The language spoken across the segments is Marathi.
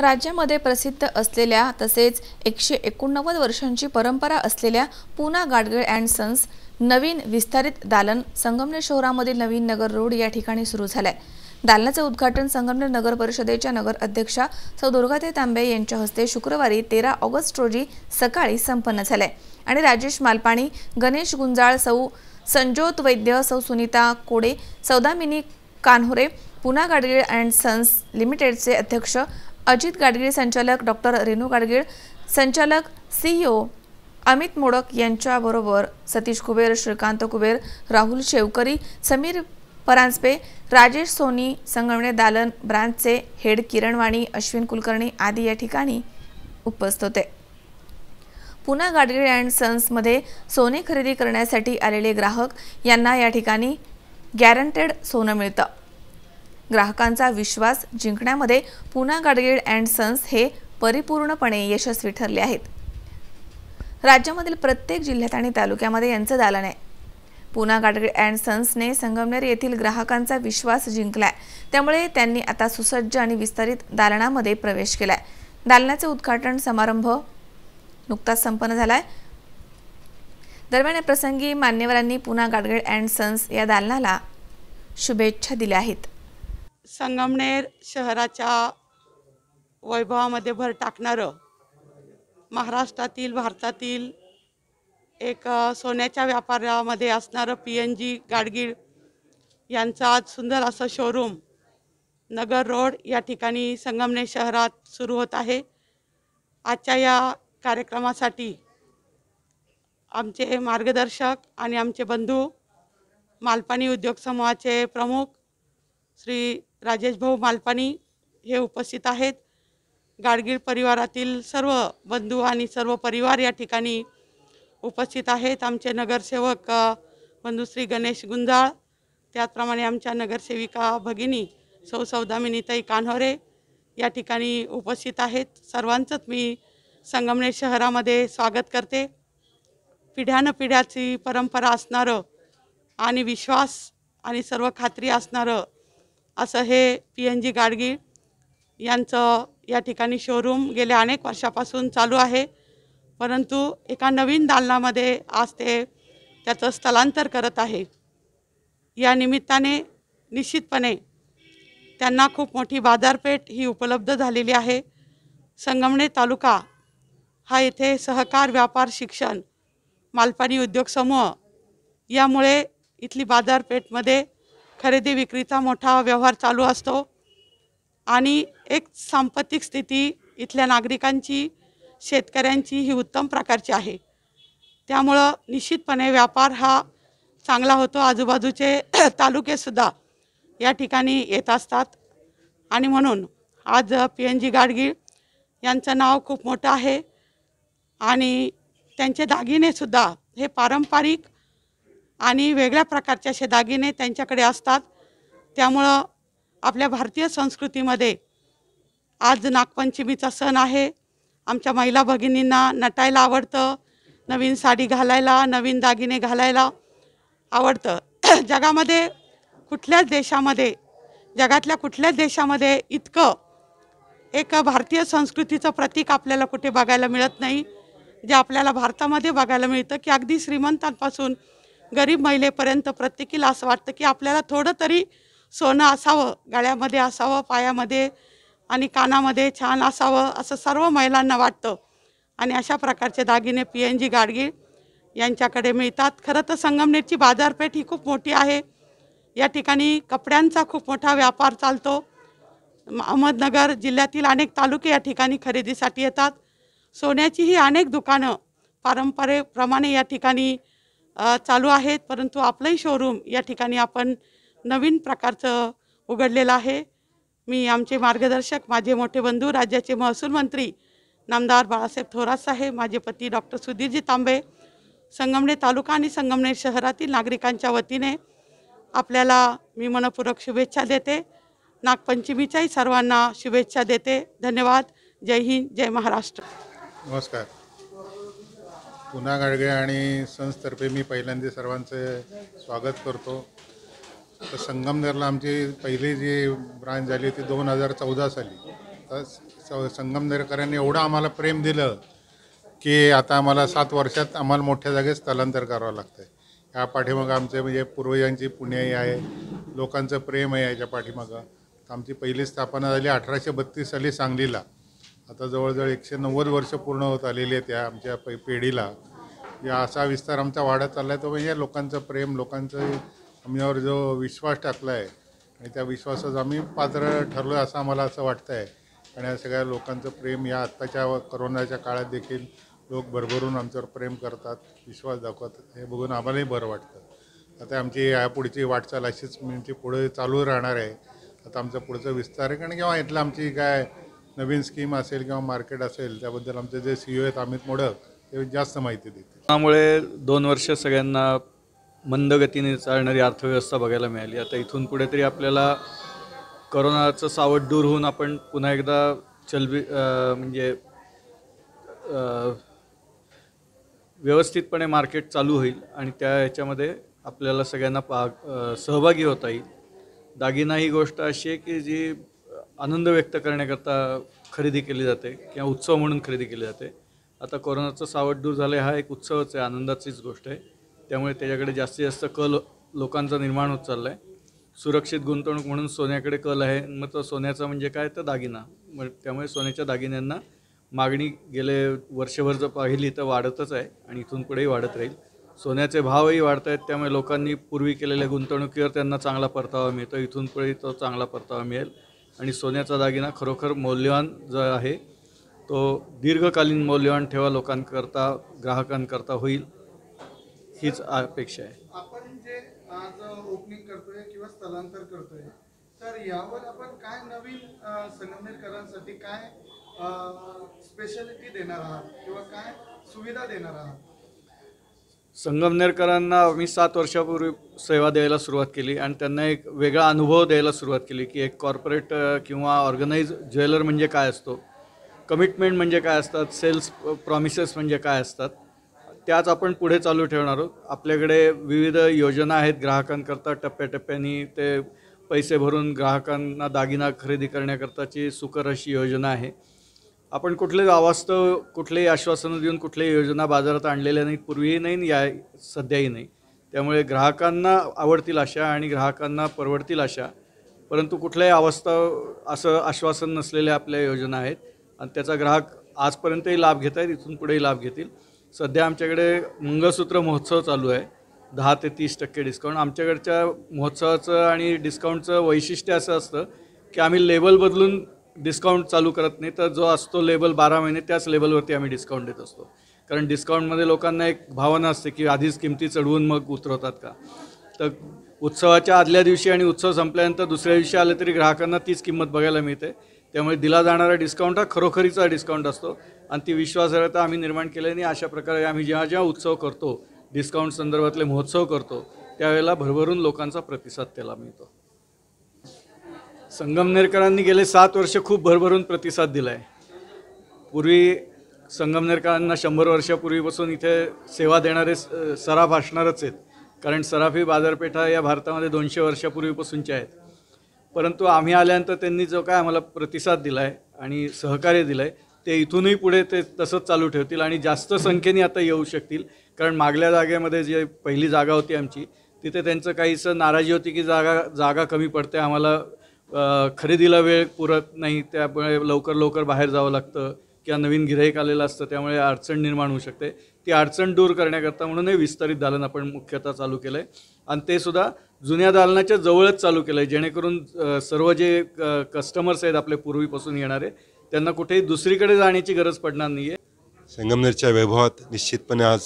राज्यामध्ये प्रसिद्ध असलेल्या तसेच एकशे एकोणनव्वद वर्षांची परंपरा असलेल्या पुना गाडगेळ अँड सन्स नवीन विस्तारित दालन संगमनेर शहरामधील नवीन नगर रोड या ठिकाणी सुरू झाला आहे दालनाचे उद्घाटन संगमनेर नगर परिषदेच्या नगर अध्यक्षा सौ दुर्गाते तांबे यांच्या हस्ते शुक्रवारी तेरा ऑगस्ट रोजी सकाळी संपन्न झाले आणि राजेश मालपाणी गणेश गुंजाळ सौ संजोत वैद्य सौ सुनीता कोडे सौदामिनी कान्होरे पुना गाडगेळ अँड सन्स लिमिटेडचे अध्यक्ष अजित गाडगीळ संचालक डॉक्टर रेणू गाडगीळ संचालक सीईओ अमित मोडक यांच्याबरोबर सतीश कुबेर श्रीकांत कुबेर राहुल शेवकरी समीर परांजपे राजेश सोनी संगमणे दालन ब्रांचचे हेड किरणवाणी अश्विन कुलकर्णी आदी या ठिकाणी उपस्थित होते पुन्हा गाडगीळ अँड सन्समध्ये सोने खरेदी करण्यासाठी आलेले ग्राहक यांना या ठिकाणी गॅरंटेड सोनं मिळतं ग्राहकांचा विश्वास जिंकण्यामध्ये पुना गाडगीळ अँड सन्स हे परिपूर्णपणे यशस्वी ठरले आहेत राज्यामधील प्रत्येक जिल्ह्यात आणि तालुक्यामध्ये यांचं दालन आहे पुना गाडगीळ अँड सन्सने संगमनेर येथील ग्राहकांचा विश्वास जिंकलाय त्यामुळे त्यांनी आता सुसज्ज आणि विस्तारित दालनामध्ये प्रवेश केलाय दालनाचे उद्घाटन समारंभ नुकताच संपन्न झालाय दरम्यान या प्रसंगी मान्यवरांनी पुना गाडगेड अँड सन्स या दालनाला शुभेच्छा दिल्या आहेत संगमनेर शहराच्या वैभवामध्ये भर टाकणारं महाराष्ट्रातील भारतातील एक सोन्याच्या व्यापारामध्ये असणारं पी एन जी गाडगीळ यांचं आज सुंदर असं शोरूम नगर रोड या ठिकाणी संगमनेर शहरात सुरू होत आहे आजच्या या कार्यक्रमासाठी आमचे मार्गदर्शक आणि आमचे बंधू मालपाणी उद्योग समूहाचे प्रमुख श्री राजेश भाऊ मालपाणी हे उपस्थित आहेत गाडगीळ परिवारातील सर्व बंधू आणि सर्व परिवार या ठिकाणी उपस्थित आहेत आमचे नगरसेवक बंधू श्री गणेश गुंजाळ त्याचप्रमाणे आमच्या नगरसेविका भगिनी सौ सौदामिनीताई कान्होरे या ठिकाणी उपस्थित आहेत सर्वांचंच मी संगमनेर शहरामध्ये स्वागत करते पिढ्यानं पिढ्याची परंपरा असणारं आणि विश्वास आणि सर्व खात्री असणारं असं हे पी एन जी गाडगी यांचं या ठिकाणी शोरूम गेल्या अनेक वर्षापासून चालू आहे परंतु एका नवीन दालनामध्ये आज ते त्याचं स्थलांतर करत आहे या निमित्ताने निश्चितपणे त्यांना खूप मोठी बाजारपेठ ही उपलब्ध झालेली आहे संगमणे तालुका हा येथे सहकार व्यापार शिक्षण मालपाणी उद्योग समूह यामुळे इथली बाजारपेठमध्ये खरेदी विक्रीचा मोठा व्यवहार चालू असतो आणि एक सांपत्तिक स्थिती इथल्या नागरिकांची शेतकऱ्यांची ही उत्तम प्रकारची आहे त्यामुळं निश्चितपणे व्यापार हा चांगला होतो आजूबाजूचे तालुकेसुद्धा या ठिकाणी येत असतात आणि म्हणून आज पी एन जी गाडगीळ यांचं नाव खूप मोठं आहे आणि त्यांचे दागिनेसुद्धा हे पारंपरिक आणि वेगळ्या प्रकारचे असे दागिने त्यांच्याकडे असतात त्यामुळं आपल्या भारतीय संस्कृतीमध्ये आज नागपंचमीचा सण आहे आमच्या महिला भगिनींना नटायला आवडतं नवीन साडी घालायला नवीन दागिने घालायला आवडतं जगामध्ये कुठल्याच देशामध्ये जगातल्या कुठल्याच देशामध्ये इतकं एक भारतीय संस्कृतीचं प्रतीक आपल्याला कुठे बघायला मिळत नाही जे आपल्याला भारतामध्ये बघायला मिळतं की अगदी श्रीमंतांपासून गरीब महिलेपर्यंत प्रत्येकीला असं वाटतं की आपल्याला थोडं तरी सोनं असावं गळ्यामध्ये असावं पायामध्ये आणि कानामध्ये छान असावं असं सर्व महिलांना वाटतं आणि अशा प्रकारचे दागिने पी एन जी गाडगीळ यांच्याकडे मिळतात खरं तर संगमनेरची बाजारपेठ ही खूप मोठी आहे या ठिकाणी कपड्यांचा खूप मोठा व्यापार चालतो अहमदनगर जिल्ह्यातील अनेक तालुके या ठिकाणी खरेदीसाठी येतात सोन्याचीही अनेक दुकानं पारंपरेप्रमाणे या ठिकाणी चालू आहेत परंतु आपलंही शोरूम या ठिकाणी आपण नवीन प्रकारचं उघडलेलं आहे मी आमचे मार्गदर्शक माझे मोठे बंधू राज्याचे महसूल मंत्री नामदार बाळासाहेब थोरात साहेब माझे पती डॉक्टर सुधीरजी तांबे संगमनेर तालुका आणि संगमनेर शहरातील नागरिकांच्या वतीने आपल्याला मी मनपूर्वक शुभेच्छा देते नागपंचमीच्याही सर्वांना शुभेच्छा देते धन्यवाद जय हिंद जय महाराष्ट्र नमस्कार पुन्हा गाडगे आणि संस्थतर्फे मी पहिल्यांदा सर्वांचं स्वागत करतो तर संगमनेरला आमची पहिली जी ब्रांच झाली ती दोन हजार चौदा साली तर संगमनेरकरांनी एवढं आम्हाला प्रेम दिलं की आता आम्हाला सात वर्षात आम्हाला मोठ्या जागेत स्थलांतर करावं लागतं आहे या पाठीमागं आमचे म्हणजे पूर्वजांची पुण्याई आहे लोकांचं प्रेम आहे याच्या पाठीमागं आमची पहिली स्थापना झाली अठराशे बत्तीस साली सांगलीला आता जवळजवळ एकशे नव्वद वर्ष पूर्ण होत आलेली आहेत या आमच्या पै पिढीला या असा विस्तार आमचा वाढत चालला आहे तो म्हणजे लोकांचं प्रेम लोकांचं आमच्यावर जो विश्वास टाकला आहे आणि त्या विश्वासाचं आम्ही पात्र ठरलो आहे असं आम्हाला असं वाटतं आहे आणि या सगळ्या लोकांचं प्रेम या आत्ताच्या करोनाच्या काळात देखील लोक भरभरून आमच्यावर प्रेम करतात विश्वास दाखवतात हे बघून आम्हालाही बरं वाटतं आता आमची यापुढची वाटचाल अशीच म्हणजे पुढे चालू राहणार आहे आता आमचा पुढचा विस्तार आहे कारण किंवा इथलं आमची काय नवीन स्कीम असेल किंवा मार्केट असेल त्याबद्दल आमचे जे सी ओ आहेत अमित मोडक ते जास्त माहिती देते त्यामुळे दोन वर्ष सगळ्यांना मंदगतीने चालणारी अर्थव्यवस्था बघायला मिळाली आता इथून पुढे तरी आपल्याला करोनाचं सावट दूर होऊन आपण पुन्हा एकदा चलबी म्हणजे व्यवस्थितपणे मार्केट चालू होईल आणि त्या ह्याच्यामध्ये आपल्याला सगळ्यांना पा सहभागी होता येईल दागिना ही गोष्ट अशी आहे की जी आनंद व्यक्त करण्याकरता खरेदी केली जाते किंवा उत्सव म्हणून खरेदी केली जाते आता कोरोनाचं सावट दूर झालं हा एक उत्सवच आहे आनंदाचीच गोष्ट आहे त्यामुळे त्याच्याकडे जास्तीत जास्त कल लोकांचा निर्माण होत चालला आहे सुरक्षित गुंतवणूक म्हणून सोन्याकडे कल आहे मग तो सोन्याचा म्हणजे काय तर दागिना मग त्यामुळे सोन्याच्या दागिन्यांना मागणी गेले वर्षभर जर पाहिली तर वाढतच आहे आणि इथून पुढेही वाढत राहील सोन्याचे भावही वाढत आहेत त्यामुळे लोकांनी पूर्वी केलेल्या गुंतवणुकीवर त्यांना चांगला परतावा मिळतो इथून पुढे तो चांगला परतावा मिळेल आणि सोन्याचा दागिना खरोखर मौल्यवान जो आहे तो दीर्घकालीन मौल्यवान ठेवा लोकांकरता ग्राहकांकरता होईल हीच अपेक्षा आहे आपण जे आज ओपनिंग करतोय किंवा स्थलांतर करतोय तर यावर आपण काय नवीन संगमनेरकरांसाठी काय स्पेशालिटी देणार आहात किंवा काय सुविधा देणार आहात संगमनेरकरांना आम्ही सात वर्षापूर्वी सेवा द्यायला सुरुवात केली आणि त्यांना एक वेगळा अनुभव द्यायला सुरुवात केली की एक कॉर्पोरेट किंवा ऑर्गनाईज ज्वेलर म्हणजे काय असतो कमिटमेंट म्हणजे काय असतात सेल्स प्रॉमिसेस म्हणजे काय असतात त्याच आपण पुढे चालू ठेवणार आहोत आपल्याकडे विविध योजना आहेत ग्राहकांकरता टप्प्याटप्प्याने ते पैसे भरून ग्राहकांना दागिना खरेदी करण्याकरताची सुकर अशी योजना आहे आपण कुठले अवास्तव कुठलेही आश्वासनं देऊन कुठल्याही योजना बाजारात आणलेल्या नाहीत पूर्वीही नाही या सध्याही नाही त्यामुळे ग्राहकांना आवडतील अशा आणि ग्राहकांना परवडतील अशा परंतु कुठल्याही अवस्था असं आश्वासन नसलेल्या आपल्या योजना आहेत आणि त्याचा ग्राहक आजपर्यंतही लाभ घेत आहेत इथून पुढेही लाभ घेतील सध्या आमच्याकडे मंगळसूत्र महोत्सव चालू आहे दहा ते तीस टक्के डिस्काउंट आमच्याकडच्या महोत्सवाचं आणि डिस्काउंटचं वैशिष्ट्य असं असतं की आम्ही लेबल बदलून डिस्काउंट चालू करत नाही तर जो असतो लेबल बारा महिने त्याच लेबलवरती आम्ही डिस्काउंट देत असतो कारण डिस्काउंटमध्ये लोकांना एक भावना असते की आधीच किमती चढवून मग उतरवतात का तर उत्सवाच्या आदल्या दिवशी आणि उत्सव संपल्यानंतर दुसऱ्या दिवशी आले तरी ग्राहकांना तीच किंमत बघायला मिळते त्यामुळे दिला जाणारा डिस्काउंट हा खरोखरीचा डिस्काउंट असतो आणि ती विश्वासार्हता आम्ही निर्माण नाही अशा प्रकारे आम्ही जेव्हा जेव्हा उत्सव करतो डिस्काउंट संदर्भातले महोत्सव करतो त्यावेळेला भरभरून लोकांचा प्रतिसाद त्याला मिळतो संगमनेरकरांनी गेले सात वर्ष खूप भरभरून प्रतिसाद दिला आहे पूर्वी संगमनेरकरांना शंभर वर्षापूर्वीपासून इथे सेवा देणारे सराफ असणारच आहेत कारण सराफी बाजारपेठा या भारतामध्ये दोनशे वर्षापूर्वीपासूनच्या आहेत परंतु आम्ही आल्यानंतर त्यांनी जो काय आम्हाला प्रतिसाद दिला आहे आणि सहकार्य दिलं आहे ते इथूनही पुढे ते तसंच चालू ठेवतील आणि जास्त संख्येने आता येऊ शकतील कारण मागल्या जागेमध्ये जे पहिली जागा होती आमची तिथे त्यांचं काहीसं नाराजी होती की जागा जागा कमी पडते आम्हाला खरेदीला वेळ पुरत नाही त्यामुळे लवकर लवकर बाहेर जावं लागतं किंवा नवीन गिराईक आलेलं असतं त्यामुळे अडचण निर्माण होऊ शकते ती अडचण दूर करण्याकरता म्हणून हे विस्तारित दालन आपण मुख्यतः चालू केलं आहे आणि ते सुद्धा जुन्या दालनाच्या जवळच चालू केलं आहे जेणेकरून सर्व जे कस्टमर्स आहेत आपले पूर्वीपासून येणारे त्यांना कुठेही दुसरीकडे जाण्याची गरज पडणार नाही आहे संगमनेरच्या वैभवात निश्चितपणे आज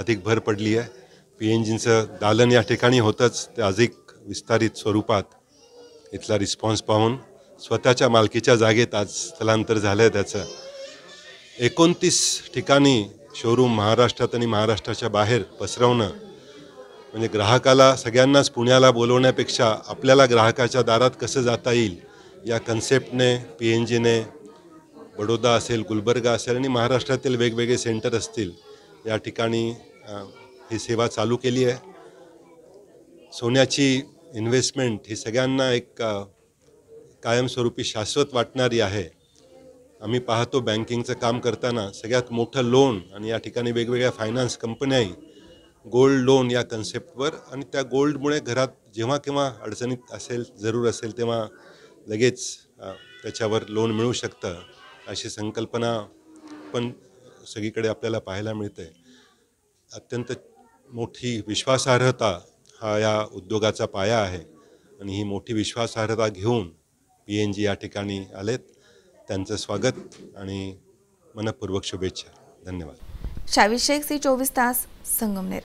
अधिक भर पडली आहे पी एन जीचं दालन या ठिकाणी होतंच ते अधिक विस्तारित स्वरूपात इथला रिस्पॉन्स पाहून स्वतःच्या मालकीच्या जागेत आज स्थलांतर झालं आहे त्याचं एकोणतीस ठिकाणी शोरूम महाराष्ट्रात आणि महाराष्ट्राच्या बाहेर पसरवणं म्हणजे ग्राहकाला सगळ्यांनाच पुण्याला बोलवण्यापेक्षा आपल्याला ग्राहकाच्या दारात कसं जाता येईल या कन्सेप्टने पी एन जीने बडोदा असेल गुलबर्गा असेल आणि महाराष्ट्रातील वेगवेगळे सेंटर असतील या ठिकाणी ही सेवा चालू केली आहे सोन्याची इन्व्हेस्टमेंट ही सगळ्यांना एक कायमस्वरूपी शाश्वत वाटणारी आहे आम्ही पाहतो बँकिंगचं काम करताना सगळ्यात मोठं लोन आणि या ठिकाणी वेगवेगळ्या फायनान्स कंपन्याही गोल्ड लोन या कन्सेप्टवर आणि त्या गोल्डमुळे घरात जेव्हा केव्हा अडचणीत असेल जरूर असेल तेव्हा लगेच त्याच्यावर लोन मिळू शकतं अशी संकल्पना पण सगळीकडे आपल्याला पाहायला मिळते अत्यंत मोठी विश्वासार्हता हा या उद्योगाचा पाया आहे आणि ही मोठी विश्वासार्हता घेऊन पी एन जी या ठिकाणी आलेत त्यांचं स्वागत आणि मनपूर्वक शुभेच्छा धन्यवाद शावी शेख सी चोवीस तास संगमनेर